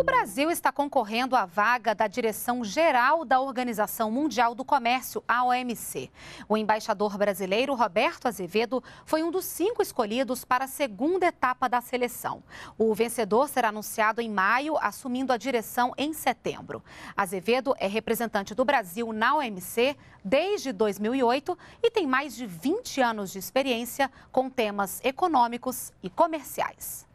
O Brasil está concorrendo à vaga da direção geral da Organização Mundial do Comércio, a OMC. O embaixador brasileiro Roberto Azevedo foi um dos cinco escolhidos para a segunda etapa da seleção. O vencedor será anunciado em maio, assumindo a direção em setembro. Azevedo é representante do Brasil na OMC desde 2008 e tem mais de 20 anos de experiência com temas econômicos e comerciais.